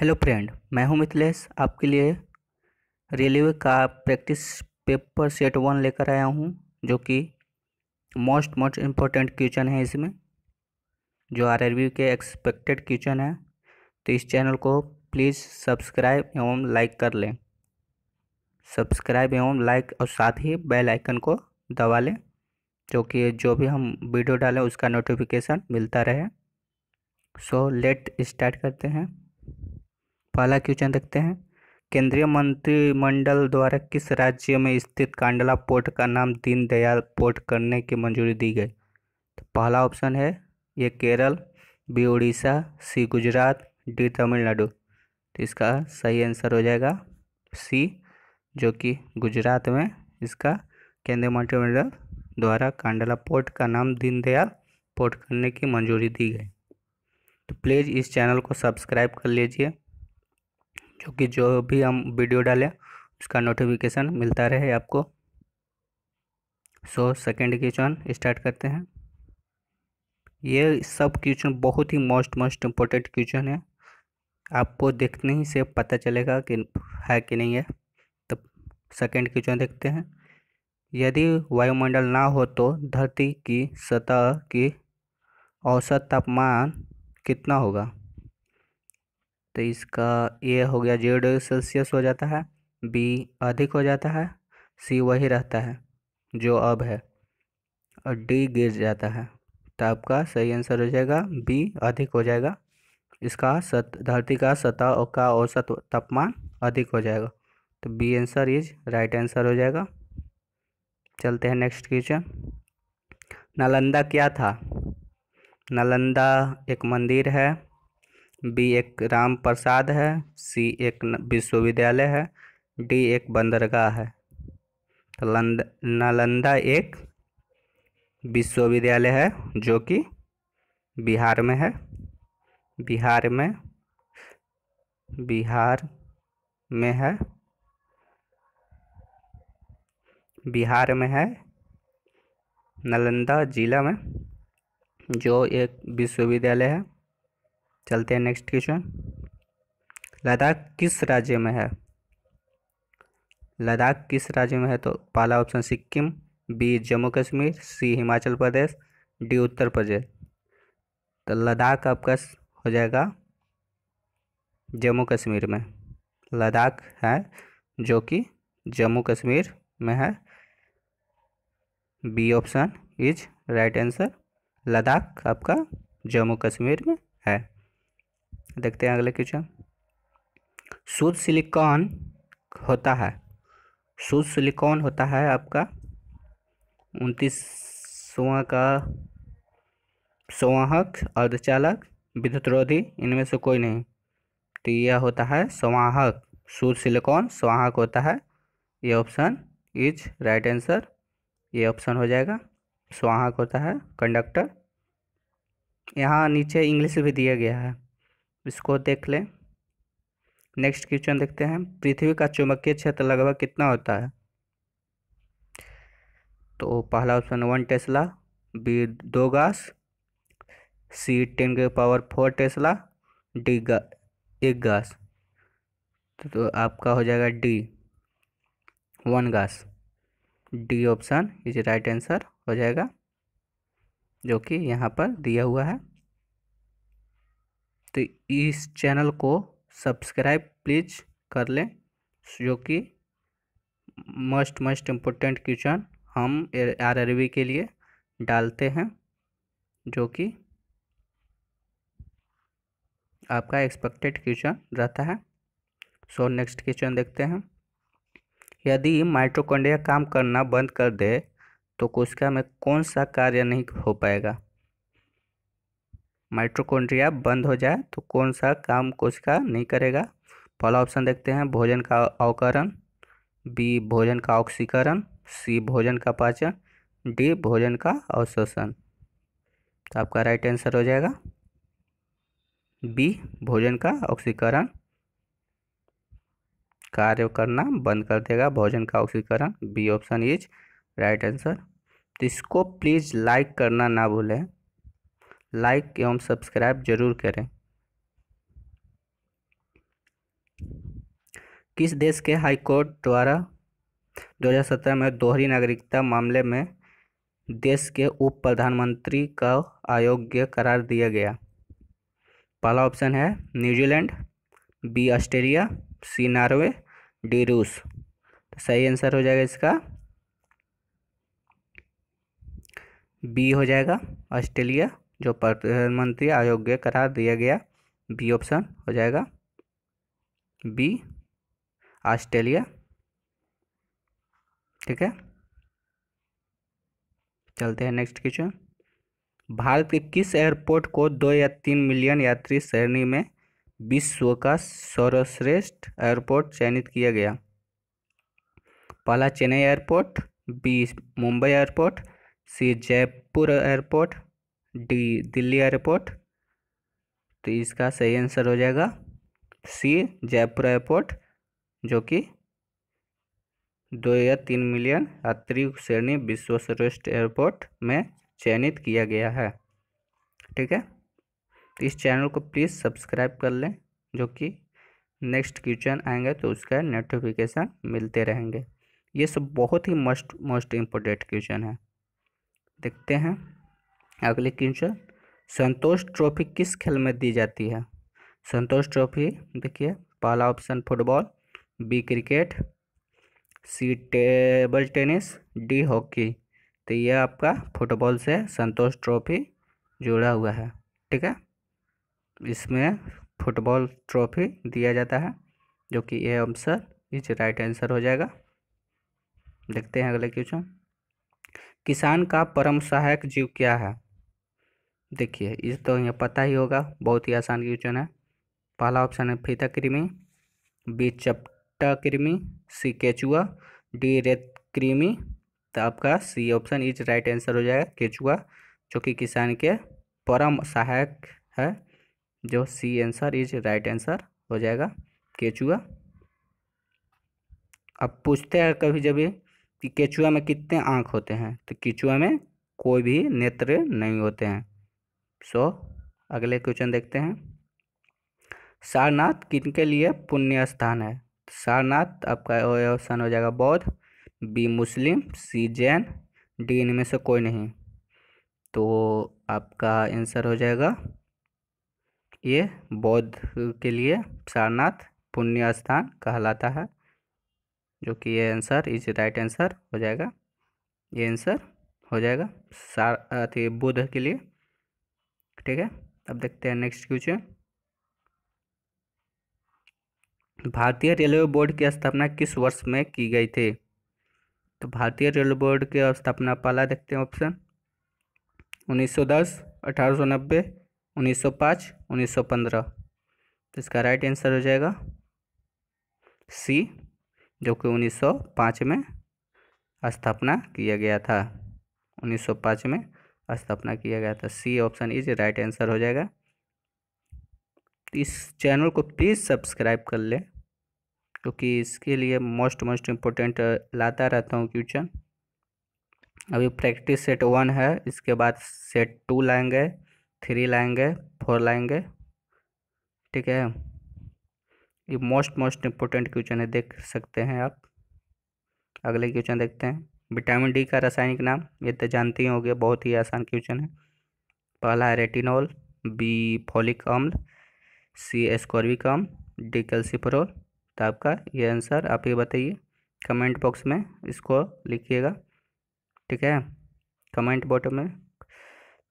hello friend मैं हूं मिथिलेश आपके लिए रेलवे का प्रैक्टिस पेपर सेट वन लेकर आया हूं जो कि मोस्ट मोस्ट इम्पोर्टेंट क्वेश्चन है इसमें जो आरआरबी के एक्सपेक्टेड क्वेश्चन है तो इस चैनल को प्लीज़ सब्सक्राइब एवं लाइक कर लें सब्सक्राइब एवं लाइक और साथ ही बेल आइकन को दबा लें जो कि जो भी हम वीडियो डालें उसका नोटिफिकेशन मिलता रहे सो लेट स्टार्ट करते हैं पहला क्वेश्चन देखते हैं केंद्रीय मंत्रिमंडल द्वारा किस राज्य में स्थित कांडला पोर्ट का नाम दीनदयाल पोर्ट करने की मंजूरी दी गई तो पहला ऑप्शन है ये Kerala B Orissa C Gujarat D Tamil Nadu तो इसका सही आंसर हो जाएगा सी जो कि गुजरात में इसका केंद्रीय मंत्रिमंडल द्वारा कांडला पोर्ट का नाम दीनदयाल पोर्ट करने की मंजूरी दी गई तो प्लीज़ इस चैनल को सब्सक्राइब कर लीजिए क्योंकि जो भी हम वीडियो डालें उसका नोटिफिकेशन मिलता रहे आपको सो सेकेंड क्वेश्चन स्टार्ट करते हैं ये सब क्वेश्चन बहुत ही मोस्ट मोस्ट इम्पोर्टेंट क्वेश्चन है आपको देखने ही से पता चलेगा कि है कि नहीं है तो सेकेंड क्वेश्चन देखते हैं यदि वायुमंडल ना हो तो धरती की सतह की औसत तापमान कितना होगा तो इसका ए हो गया जीरो डिग्री सेल्सियस हो जाता है बी अधिक हो जाता है सी वही रहता है जो अब है और डी गिर जाता है तो आपका सही आंसर हो जाएगा बी अधिक हो जाएगा इसका सत धरती का सतह का औसत तापमान अधिक हो जाएगा तो B answer is right answer हो जाएगा चलते हैं नेक्स्ट क्वेश्चन नालंदा क्या था नालंदा एक मंदिर है बी एक राम प्रसाद है सी एक विश्वविद्यालय है डी एक बंदरगाह है तो नालंदा एक विश्वविद्यालय है जो कि बिहार में है बिहार में बिहार में है बिहार में है नालंदा जिला में जो एक विश्वविद्यालय है चलते हैं नेक्स्ट क्वेश्चन लद्दाख किस राज्य में है लद्दाख किस राज्य में है तो पहला option Sikkim B Jammu Kashmir C Himachal Pradesh D Uttar Pradesh तो लद्दाख आपका हो जाएगा जम्मू कश्मीर में लद्दाख है जो कि जम्मू कश्मीर में है B option is right answer Ladakh आपका जम्मू कश्मीर में है देखते हैं अगले क्वेश्चन शुद्ध सिलिकॉन होता है शुद्ध सिलिकॉन होता है आपका उनतीसवा का सोवाहक अर्धचालक विद्युत रोधी इनमें से कोई नहीं तो यह होता है सोवाहक शुद्ध सिलिकॉन सोवाहक होता है ये ऑप्शन इज राइट आंसर ये ऑप्शन हो जाएगा सोवाहक होता है कंडक्टर यहाँ नीचे इंग्लिश भी दिया गया है इसको देख लें नेक्स्ट क्वेश्चन देखते हैं पृथ्वी का चुंबकीय क्षेत्र लगभग कितना होता है तो पहला ऑप्शन वन टेस्ला बी दो गास सी टेन के पावर फोर टेस्ला डी गा एक गास तो आपका हो जाएगा D one gauss D option is right answer हो जाएगा जो कि यहाँ पर दिया हुआ है तो इस चैनल को सब्सक्राइब प्लीज कर लें जो कि मस्ट मस्ट इम्पोर्टेंट क्वेश्चन हम आर के लिए डालते हैं जो कि आपका एक्सपेक्टेड क्वेश्चन रहता है सो नेक्स्ट क्वेश्चन देखते हैं यदि माइट्रोकॉन्ड्रिया काम करना बंद कर दे तो कोशिका में कौन सा कार्य नहीं हो पाएगा माइट्रोकोन्ड्रिया बंद हो जाए तो कौन सा काम कोशिका नहीं करेगा पहला ऑप्शन देखते हैं भोजन का अवकरण बी भोजन का ऑक्सीकरण सी भोजन का पाचन डी भोजन का अवशोषण तो आपका राइट आंसर हो जाएगा बी भोजन का ऑक्सीकरण कार्य करना बंद कर देगा भोजन का ऑक्सीकरण B option is right answer तो इसको प्लीज़ लाइक करना ना भूलें लाइक एवं सब्सक्राइब जरूर करें किस देश के हाई कोर्ट द्वारा 2017 में दोहरी नागरिकता मामले में देश के उप प्रधानमंत्री का अयोग्य करार दिया गया पहला ऑप्शन है New Zealand B Australia C Norway D रूस तो सही आंसर हो जाएगा इसका बी हो जाएगा ऑस्ट्रेलिया जो प्रधानमंत्री अयोग्य करार दिया गया बी ऑप्शन हो जाएगा बी ऑस्ट्रेलिया ठीक है चलते हैं नेक्स्ट क्वेश्चन भारत के किस एयरपोर्ट को दो या तीन मिलियन यात्री श्रेणी में विश्व का सर्वश्रेष्ठ एयरपोर्ट चयनित किया गया पहला Chennai airport B Mumbai airport C Jaipur airport D Delhi airport तो इसका सही आंसर हो जाएगा सी जयपुर एयरपोर्ट जो कि दो या तीन मिलियन यात्री श्रेणी विश्व श्रेष्ठ एयरपोर्ट में चयनित किया गया है ठीक है तो इस चैनल को प्लीज़ सब्सक्राइब कर लें जो कि नेक्स्ट क्वेश्चन आएंगे तो उसका नोटिफिकेशन मिलते रहेंगे ये सब बहुत ही मोस्ट मोस्ट इम्पोर्टेंट क्वेश्चन है देखते हैं अगले क्वेश्चन संतोष ट्रॉफी किस खेल में दी जाती है संतोष ट्रॉफी देखिए पहला option football B cricket C table tennis D hockey तो यह आपका फुटबॉल से संतोष ट्रॉफी जुड़ा हुआ है ठीक है इसमें फुटबॉल ट्रॉफी दिया जाता है जो कि ये आंसर इज राइट आंसर हो जाएगा देखते हैं अगले क्वेश्चन किसान का परम सहायक जीव क्या है देखिए इस तो यह पता ही होगा बहुत ही आसान क्वेश्चन है पहला ऑप्शन है फीता क्रीमी बी चपटा क्रीमी सी केचुआ डी रेत क्रीमी तो आपका C option is right answer हो जाएगा केचुआ जो कि किसान के परम सहायक है जो C answer is right answer हो जाएगा केचुआ अब पूछते हैं कभी जब कि केचुआ में कितने आँख होते हैं तो केचुआ में कोई भी नेत्र नहीं होते हैं सो अगले क्वेश्चन देखते हैं सारनाथ किन के लिए पुण्य स्थान है सारनाथ आपका ऑप्शन हो जाएगा बौद्ध B Muslim C Jain D इनमें से कोई नहीं तो आपका आंसर हो जाएगा ये बौद्ध के लिए सारनाथ पुण्य स्थान कहलाता है जो कि ये आंसर इज राइट आंसर हो जाएगा ये आंसर हो जाएगा सार बुद्ध के लिए ठीक है अब देखते हैं नेक्स्ट क्वेश्चन भारतीय रेलवे बोर्ड की स्थापना किस वर्ष में की गई थी तो भारतीय रेलवे बोर्ड की स्थापना पहला देखते हैं ऑप्शन 1910, 1890, 1905, 1915 तो इसका राइट आंसर हो जाएगा सी जो कि 1905 में स्थापना किया गया था 1905 में स्थापना किया गया था C option is right answer हो जाएगा इस चैनल को प्लीज़ सब्सक्राइब कर लें क्योंकि तो इसके लिए मोस्ट मोस्ट इम्पोर्टेंट लाता रहता हूँ क्वेश्चन अभी प्रैक्टिस सेट वन है इसके बाद सेट टू लाएंगे थ्री लाएंगे फोर लाएंगे ठीक है ये मोस्ट मोस्ट इम्पोर्टेंट क्वेश्चन है देख सकते हैं आप अगले क्वेश्चन देखते हैं विटामिन डी का रासायनिक नाम ये तो जानते ही होंगे बहुत ही आसान क्वेश्चन है पहला है रेटिनॉल बी फॉलिक अम्ल सी एस्कॉर्बिक अम्ल डी कैल्सिफरॉल तो आपका ये आंसर आप ये बताइए कमेंट बॉक्स में इसको लिखिएगा ठीक है कमेंट बॉटम में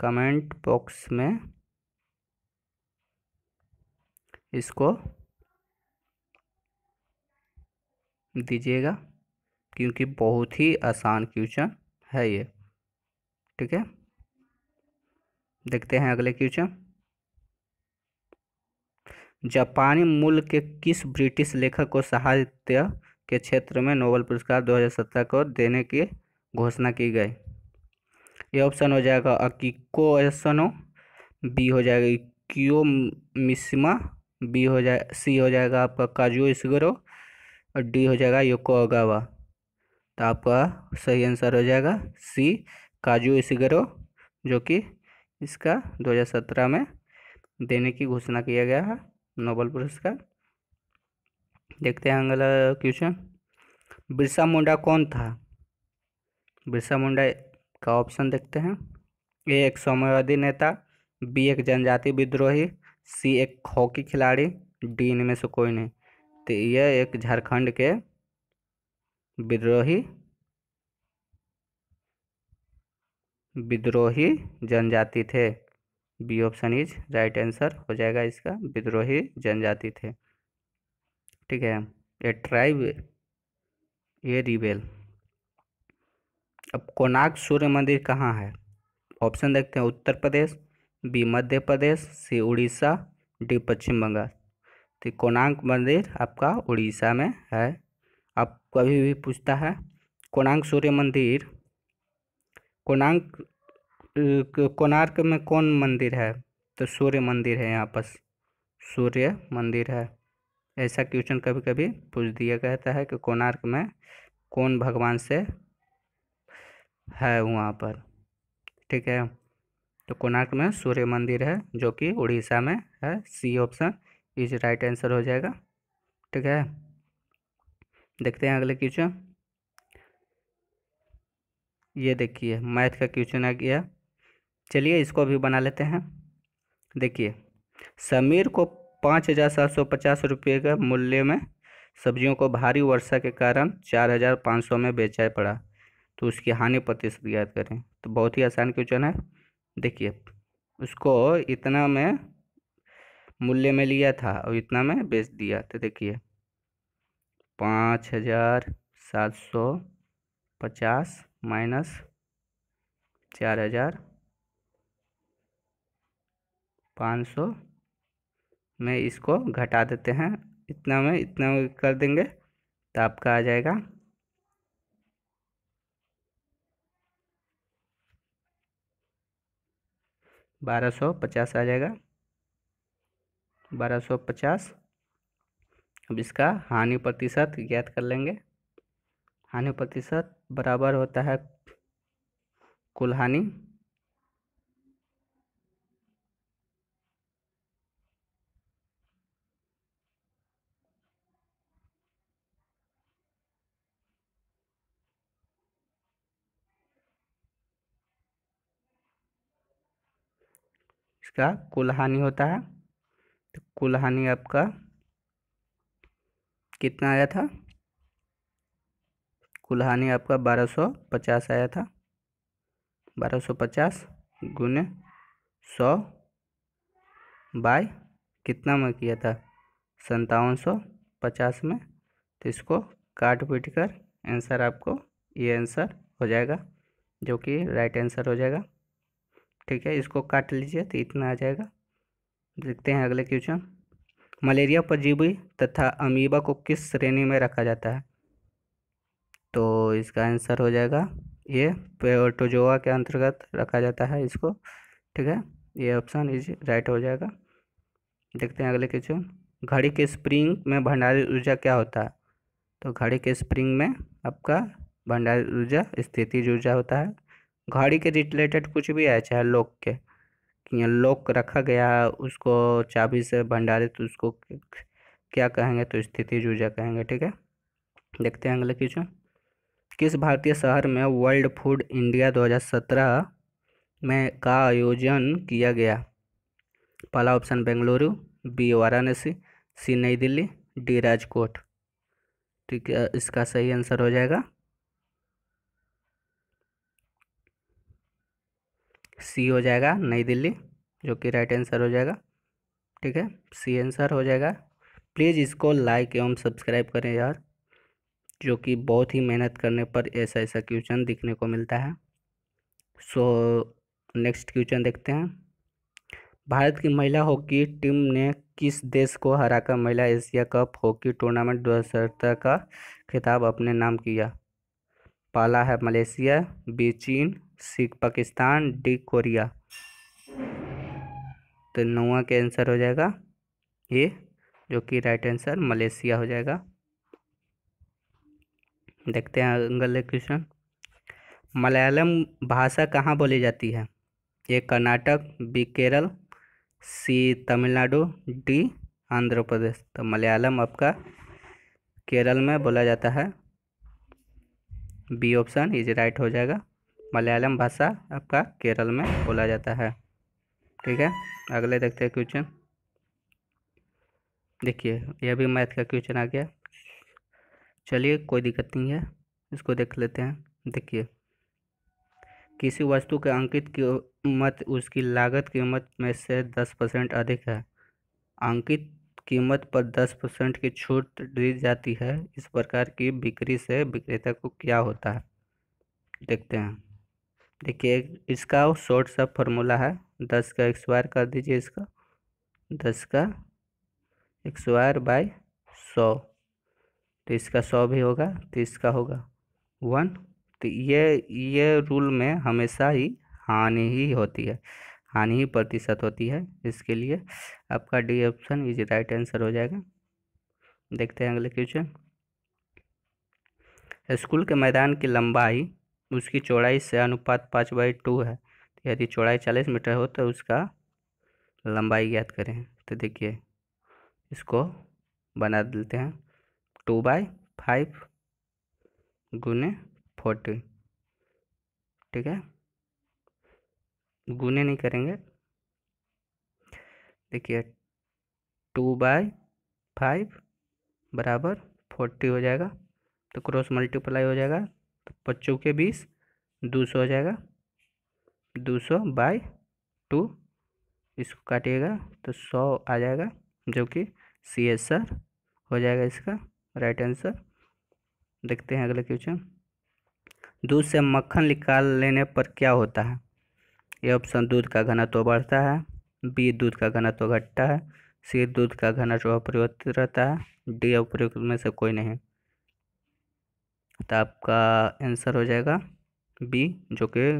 कमेंट बॉक्स में इसको दीजिएगा क्योंकि बहुत ही आसान क्वेश्चन है ये ठीक है देखते हैं अगले क्वेश्चन जापानी मूल के किस ब्रिटिश लेखक को साहित्य के क्षेत्र में नोबेल पुरस्कार 2017 को देने की घोषणा की गई ये ऑप्शन हो जाएगा अकीको एसनो बी हो जाएगा क्यो मिसमा बी हो जाए सी हो जाएगा आपका काजू इसगरो और डी हो जाएगा योको अगावा आपका सही आंसर हो जाएगा सी काजू इसिगरो जो कि इसका 2017 में देने की घोषणा किया गया है नोबल पुरस्कार देखते हैं अगला क्वेश्चन बिरसा मुंडा कौन था बिरसा मुंडा का ऑप्शन देखते हैं ए एक सौम्यवादी नेता बी एक जनजाति विद्रोही सी एक हॉकी खिलाड़ी डी इनमें से कोई नहीं तो यह एक झारखंड के विद्रोही विद्रोही जनजाति थे B option is right answer हो जाएगा इसका विद्रोही जनजाति थे ठीक है ए ट्राइब ए रिबेल अब कोनाक सूर्य मंदिर कहाँ है ऑप्शन देखते हैं Uttar Pradesh B Madhya Pradesh C Orissa D Paschim Bangal तो कोनाक मंदिर आपका उड़ीसा में है आप कभी भी पूछता है कोणांक सूर्य मंदिर कोणांक कोणार्क में कौन मंदिर है तो सूर्य मंदिर है यहाँ पर सूर्य मंदिर है ऐसा क्वेश्चन कभी कभी पूछ दिया जाता है कि कोणार्क में कौन भगवान से है वहाँ पर ठीक है तो कोणार्क में सूर्य मंदिर है जो कि उड़ीसा में है C option is right answer हो जाएगा ठीक है देखते हैं अगले क्वेश्चन ये देखिए मैथ का क्वेश्चन आ गया चलिए इसको भी बना लेते हैं देखिए समीर को पाँच हज़ार सात सौ पचास रुपये के मूल्य में सब्जियों को भारी वर्षा के कारण चार हज़ार पाँच सौ में बेचा पड़ा तो उसकी हानि प्रतिशत याद करें तो बहुत ही आसान क्वेश्चन है देखिए उसको इतना में मूल्य में लिया था और इतना में बेच दिया तो देखिए पाँच हज़ार सात सौ पचास माइनस चार हज़ार पाँच सौ में इसको घटा देते हैं इतना में इतना में कर देंगे तो आपका आ जाएगा बारह सौ पचास आ जाएगा बारह सौ पचास अब इसका हानि प्रतिशत ज्ञात कर लेंगे हानि प्रतिशत बराबर होता है कुल हानि इसका कुल हानि होता है तो कुल हानि आपका कितना आया था कुल हानि आपका बारह सौ पचास आया था बारह सौ पचास गुने सौ बाय कितना में किया था सत्तावन सौ पचास में तो इसको काट पीट कर आंसर आपको ये आंसर हो जाएगा जो कि राइट आंसर हो जाएगा ठीक है इसको काट लीजिए तो इतना आ जाएगा देखते हैं अगले क्वेश्चन मलेरिया परजीवी तथा अमीबा को किस श्रेणी में रखा जाता है तो इसका आंसर हो जाएगा ये पेटोजोआ के अंतर्गत रखा जाता है इसको ठीक है ये ऑप्शन इज राइट हो जाएगा देखते हैं अगले क्वेश्चन घड़ी के स्प्रिंग में भंडारी ऊर्जा क्या होता है तो घड़ी के स्प्रिंग में आपका भंडारी ऊर्जा स्थिति ऊर्जा होता है घड़ी के रिलेटेड कुछ भी है चाहे लोक के लॉक रखा गया है उसको चाबी से भंडारित तो उसको क्या कहेंगे तो स्थिति जूझा कहेंगे ठीक है देखते हैं अगले क्वेश्चन किस भारतीय शहर में वर्ल्ड फूड इंडिया 2017 में का आयोजन किया गया पहला option Bengaluru B Varanasi C नई दिल्ली डी राजकोट ठीक है इसका सही आंसर हो जाएगा सी हो जाएगा नई दिल्ली जो कि राइट आंसर हो जाएगा ठीक है सी आंसर हो जाएगा प्लीज़ इसको लाइक एवं सब्सक्राइब करें यार जो कि बहुत ही मेहनत करने पर ऐसा ऐसा क्वेश्चन दिखने को मिलता है सो नेक्स्ट क्वेश्चन देखते हैं भारत की महिला हॉकी टीम ने किस देश को हराकर महिला एशिया कप हॉकी टूर्नामेंट दो का खिताब अपने नाम किया पहला है मलेशिया बी चीन सी पाकिस्तान डी कोरिया तो नौवा के आंसर हो जाएगा ये जो कि राइट आंसर मलेशिया हो जाएगा देखते हैं अगले क्वेश्चन मलयालम भाषा कहाँ बोली जाती है ये Karnataka B Kerala C Tamil Nadu D Andhra Pradesh तो मलयालम आपका केरल में बोला जाता है बी ऑप्शन इज राइट हो जाएगा मलयालम भाषा आपका केरल में बोला जाता है ठीक है अगले देखते हैं क्वेश्चन देखिए यह भी मैथ का क्वेश्चन आ गया चलिए कोई दिक्कत नहीं है इसको देख लेते हैं देखिए किसी वस्तु के अंकित कीमत उसकी लागत कीमत में से दस परसेंट अधिक है अंकित कीमत पर दस परसेंट की छूट दी जाती है इस प्रकार की बिक्री से विक्रेता को क्या होता है देखते हैं देखिए इसका शॉर्ट सा फॉर्मूला है दस का एक्सवायर कर दीजिए इसका दस का एक्सवायर बाय सौ तो इसका सौ भी होगा तो इसका होगा वन तो ये ये रूल में हमेशा ही हानि ही होती है हानि ही प्रतिशत होती है इसके लिए आपका D option is right answer हो जाएगा देखते हैं अगले क्वेश्चन स्कूल के मैदान की लंबाई उसकी चौड़ाई से अनुपात पाँच बाई टू है तो यदि चौड़ाई चालीस मीटर हो तो उसका लंबाई ज्ञात करें तो देखिए इसको बना देते हैं टू बाई फाइव गुने फोर्टी ठीक है गुने नहीं करेंगे देखिए टू बाय फाइव बराबर फोर्टी हो जाएगा तो क्रॉस मल्टीप्लाई हो जाएगा तो पच्चों के बीस दो सौ हो जाएगा दो सौ बाय टू इसको काटिएगा तो सौ आ जाएगा जो कि सी एस आर हो जाएगा इसका राइट आंसर देखते हैं अगला क्वेश्चन दूध से मक्खन निकाल लेने पर क्या होता है ए ऑप्शन दूध का घनत्व बढ़ता है बी दूध का घनत्व घटता है सी दूध का घनत्व अपरिवर्तित रहता है डी अप्रयुक्त में से कोई नहीं तो आपका आंसर हो जाएगा बी जो कि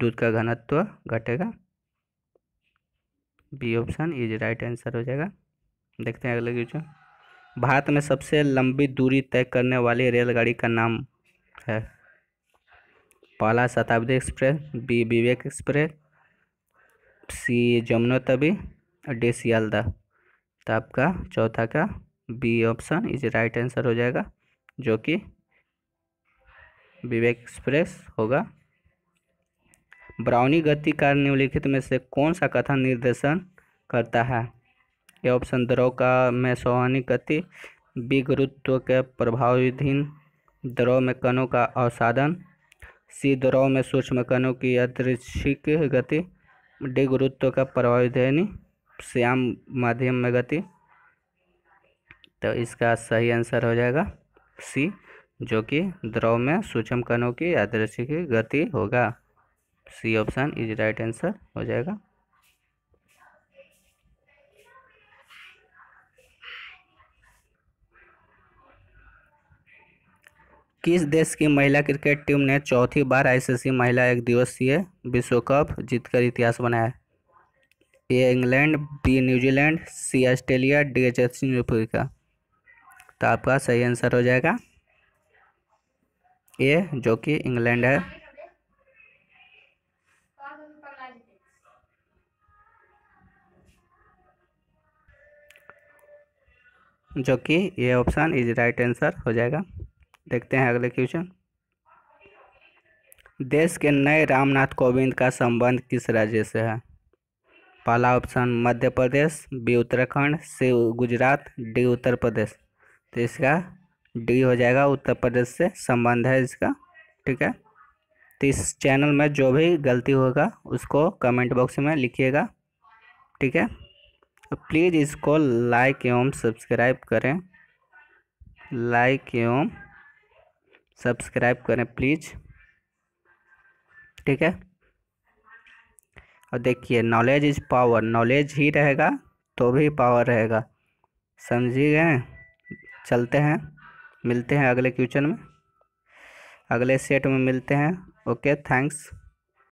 दूध का घनत्व घटेगा B option is right answer हो जाएगा देखते हैं अगले क्वेश्चन भारत में सबसे लंबी दूरी तय करने वाली रेलगाड़ी का नाम है पहला Shatabdi express B Vivek express C Jammu Tawi D Sealdah तो आपका चौथा का B option is right answer हो जाएगा जो कि विवेक एक्सप्रेस होगा ब्राउनी गति कार निम्नलिखित में से कौन सा कथन निर्देशन करता है ये ऑप्शन द्रव का में सौहानी गति बी गुरुत्व के प्रभावधीन द्रव में कणों का अवसादन सी द्रव में सूक्ष्म कणों की यादृच्छिक गति डी गुरुत्व का प्रभाव ध्वनि श्याम माध्यम में गति तो इसका सही आंसर हो जाएगा सी जो कि द्रव में सूक्ष्म कणों की यादृच्छिक गति होगा C option is right answer हो जाएगा किस देश की महिला क्रिकेट टीम ने चौथी बार आईसीसी महिला एक दिवसीय विश्व कप जीतकर इतिहास बनाया A England B New Zealand C Australia D H दक्षिण अफ्रीका तो आपका सही आंसर हो जाएगा ए जो कि इंग्लैंड है जो कि ये ऑप्शन इज राइट आंसर हो जाएगा देखते हैं अगले क्वेश्चन देश के नए रामनाथ कोविंद का संबंध किस राज्य से है पहला option Madhya Pradesh B Uttarakhand C Gujarat D Uttar Pradesh तो इसका डी हो जाएगा उत्तर प्रदेश से संबंध है इसका ठीक है तो इस चैनल में जो भी गलती होगा उसको कमेंट बॉक्स में लिखिएगा ठीक है प्लीज़ तो इसको लाइक एवं सब्सक्राइब करें लाइक एवं सब्सक्राइब करें प्लीज़ ठीक है और देखिए नॉलेज इज पावर नॉलेज ही रहेगा तो भी पावर रहेगा समझिए गए चलते हैं मिलते हैं अगले क्वेश्चन में अगले सेट में मिलते हैं ओके थैंक्स